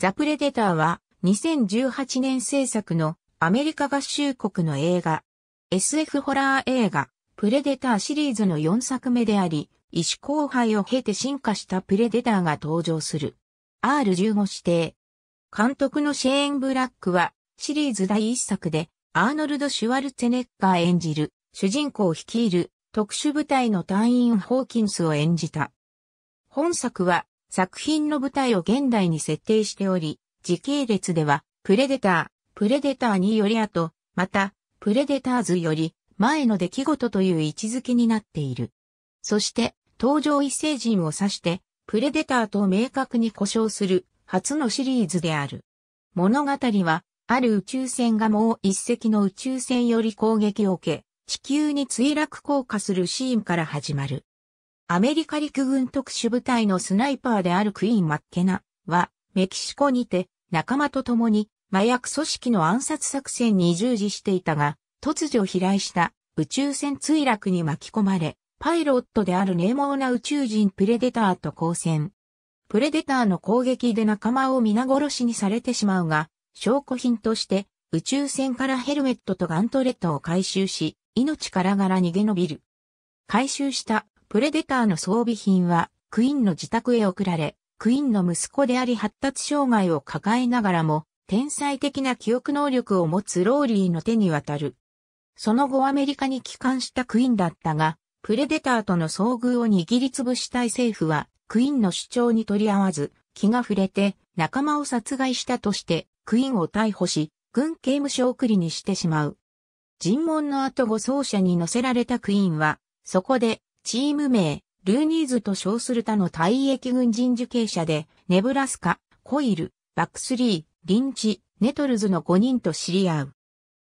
ザ・プレデターは2018年制作のアメリカ合衆国の映画、SF ホラー映画、プレデターシリーズの4作目であり、異種交配を経て進化したプレデターが登場する。R15 指定。監督のシェーン・ブラックは、シリーズ第1作で、アーノルド・シュワルツェネッガー演じる、主人公を率いる、特殊部隊の隊員ホーキンスを演じた。本作は、作品の舞台を現代に設定しており、時系列では、プレデター、プレデターにより後、また、プレデターズより前の出来事という位置づけになっている。そして、登場異星人を指して、プレデターと明確に呼称する初のシリーズである。物語は、ある宇宙船がもう一隻の宇宙船より攻撃を受け、地球に墜落降下するシーンから始まる。アメリカ陸軍特殊部隊のスナイパーであるクイーン・マッケナは、メキシコにて仲間と共に麻薬組織の暗殺作戦に従事していたが、突如飛来した宇宙船墜落に巻き込まれ、パイロットである名門な宇宙人プレデターと交戦。プレデターの攻撃で仲間を皆殺しにされてしまうが、証拠品として宇宙船からヘルメットとガントレットを回収し、命からがら逃げ延びる。回収したプレデターの装備品は、クイーンの自宅へ送られ、クイーンの息子であり発達障害を抱えながらも、天才的な記憶能力を持つローリーの手に渡る。その後アメリカに帰還したクイーンだったが、プレデターとの遭遇を握りつぶしたい政府は、クイーンの主張に取り合わず、気が触れて仲間を殺害したとして、クイーンを逮捕し、軍刑務所送りにしてしまう。尋問の後護送車に乗せられたクイーンは、そこでチーム名、ルーニーズと称する他の退役軍人受刑者で、ネブラスカ、コイル、バックスリー、リンチ、ネトルズの5人と知り合う。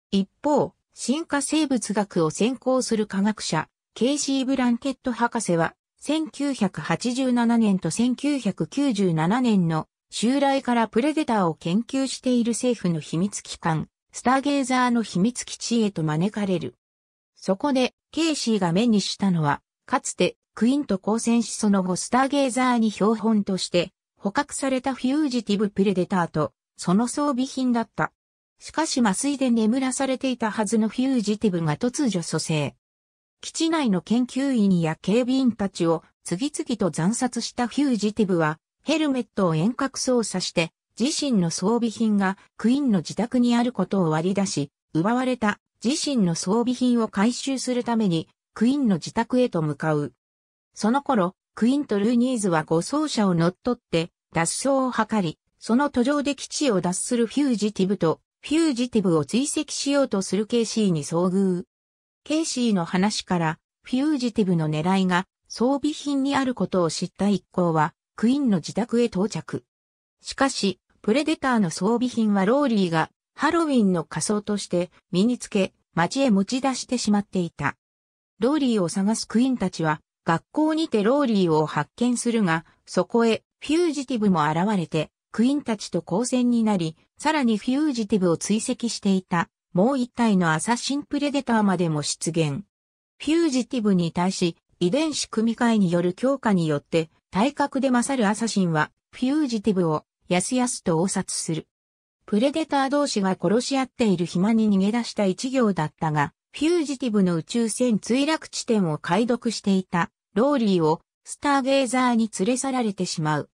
一方、進化生物学を専攻する科学者、ケイシー・ブランケット博士は、1987年と1997年の襲来からプレデターを研究している政府の秘密機関、スターゲーザーの秘密基地へと招かれる。そこで、ケイシーが目にしたのは、かつてクイーンと交戦しその後スターゲーザーに標本として捕獲されたフュージティブプレデターとその装備品だった。しかし麻酔で眠らされていたはずのフュージティブが突如蘇生。基地内の研究員や警備員たちを次々と惨殺したフュージティブはヘルメットを遠隔操作して自身の装備品がクイーンの自宅にあることを割り出し、奪われた自身の装備品を回収するためにクイーンの自宅へと向かう。その頃、クイーンとルーニーズは護送車を乗っ取って、脱走を図り、その途上で基地を脱するフュージティブと、フュージティブを追跡しようとするケイシーに遭遇。ケイシーの話から、フュージティブの狙いが装備品にあることを知った一行は、クイーンの自宅へ到着。しかし、プレデターの装備品はローリーがハロウィンの仮装として身につけ、街へ持ち出してしまっていた。ローリーを探すクイーンたちは、学校にてローリーを発見するが、そこへフュージティブも現れて、クイーンたちと交戦になり、さらにフュージティブを追跡していた、もう一体のアサシンプレデターまでも出現。フュージティブに対し、遺伝子組み換えによる強化によって、体格で勝るアサシンは、フュージティブを、やすやすと応殺する。プレデター同士が殺し合っている暇に逃げ出した一行だったが、フュージティブの宇宙船墜落地点を解読していたローリーをスターゲーザーに連れ去られてしまう。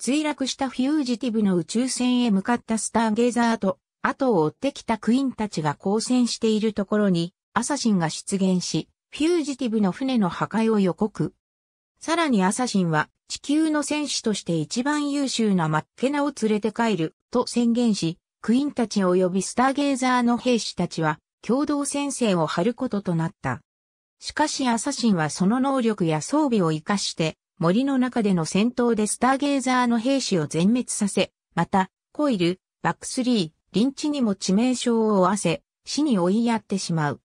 墜落したフュージティブの宇宙船へ向かったスターゲーザーと、後を追ってきたクイーンたちが交戦しているところに、アサシンが出現し、フュージティブの船の破壊を予告。さらにアサシンは、地球の戦士として一番優秀なマッケナを連れて帰る、と宣言し、クイーンたち及びスターゲーザーの兵士たちは、共同戦線を張ることとなった。しかしアサシンはその能力や装備を活かして森の中での戦闘でスターゲーザーの兵士を全滅させ、また、コイル、バックスリー、リンチにも致命傷を負わせ、死に追いやってしまう。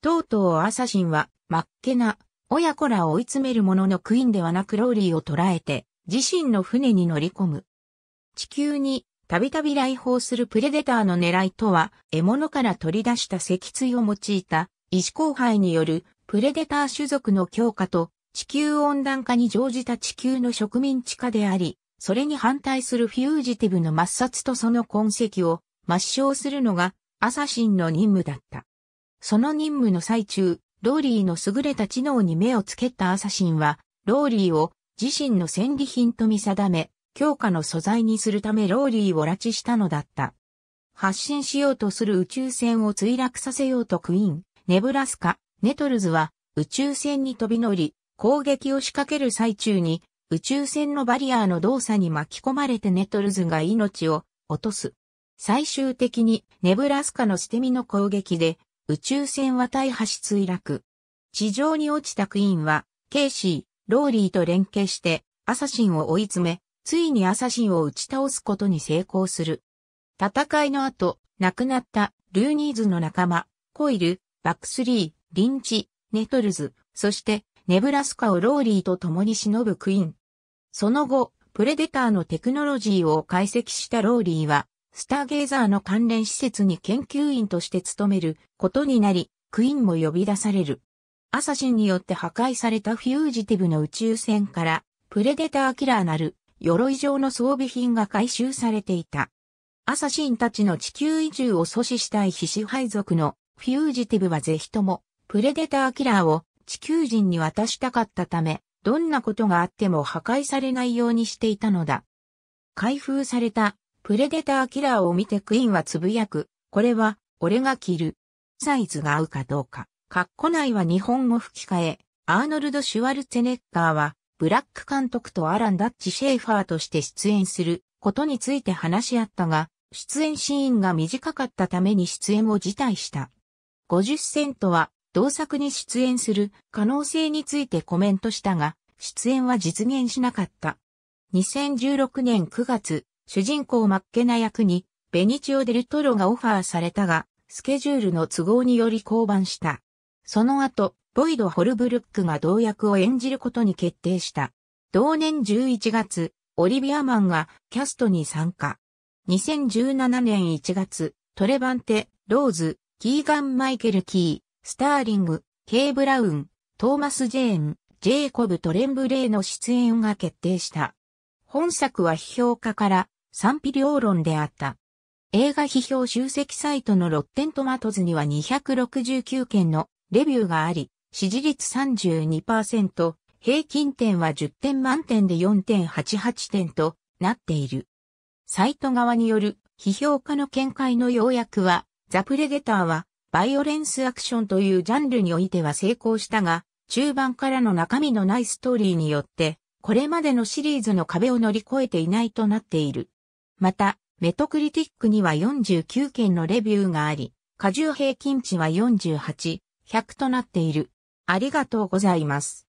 とうとうアサシンは、まっけな、親子らを追い詰めるもののクイーンではなくローリーを捕らえて、自身の船に乗り込む。地球にたびたび来訪するプレデターの狙いとは、獲物から取り出した脊椎を用いた、意思交配によるプレデター種族の強化と、地球温暖化に乗じた地球の植民地化であり、それに反対するフュージティブの抹殺とその痕跡を抹消するのがアサシンの任務だった。その任務の最中、ローリーの優れた知能に目をつけたアサシンは、ローリーを自身の戦利品と見定め、強化の素材にするためローリーを拉致したのだった。発進しようとする宇宙船を墜落させようとクイーン、ネブラスカ、ネトルズは宇宙船に飛び乗り、攻撃を仕掛ける最中に宇宙船のバリアーの動作に巻き込まれてネトルズが命を落とす。最終的にネブラスカの捨て身の攻撃で宇宙船は大破し墜落。地上に落ちたクイーンはケイシー、ローリーと連携してアサシンを追い詰め、ついにアサシンを打ち倒すことに成功する。戦いの後、亡くなったルーニーズの仲間、コイル、バックスリー、リンチ、ネトルズ、そしてネブラスカをローリーと共に忍ぶクイーン。その後、プレデターのテクノロジーを解析したローリーは、スターゲイザーの関連施設に研究員として勤めることになり、クイーンも呼び出される。アサシンによって破壊されたフュージティブの宇宙船から、プレデターキラーなる鎧状の装備品が回収されていた。アサシンたちの地球移住を阻止したい皮脂配族のフュージティブはぜひともプレデターキラーを地球人に渡したかったため、どんなことがあっても破壊されないようにしていたのだ。開封されたプレデターキラーを見てクイーンはつぶやく、これは俺が着る。サイズが合うかどうか。カッコ内は日本語吹き替え、アーノルド・シュワルツェネッガーはブラック監督とアラン・ダッチ・シェイファーとして出演することについて話し合ったが、出演シーンが短かったために出演を辞退した。50セントは同作に出演する可能性についてコメントしたが、出演は実現しなかった。2016年9月、主人公マッケナ役に、ベニチオ・デルトロがオファーされたが、スケジュールの都合により降板した。その後、ボイド・ホルブルックが同役を演じることに決定した。同年11月、オリビアマンがキャストに参加。2017年1月、トレバンテ、ローズ、キーガン・マイケル・キー、スターリング、ケイ・ブラウン、トーマス・ジェーン、ジェイコブ・トレンブレイの出演が決定した。本作は批評家から賛否両論であった。映画批評集積サイトのロッテントマトズには269件のレビューがあり、支持率32%、平均点は10点満点で4.88点となっている。サイト側による批評家の見解の要約は、ザ・プレデターは、バイオレンスアクションというジャンルにおいては成功したが、中盤からの中身のないストーリーによって、これまでのシリーズの壁を乗り越えていないとなっている。また、メトクリティックには49件のレビューがあり、過重平均値は48、100となっている。ありがとうございます。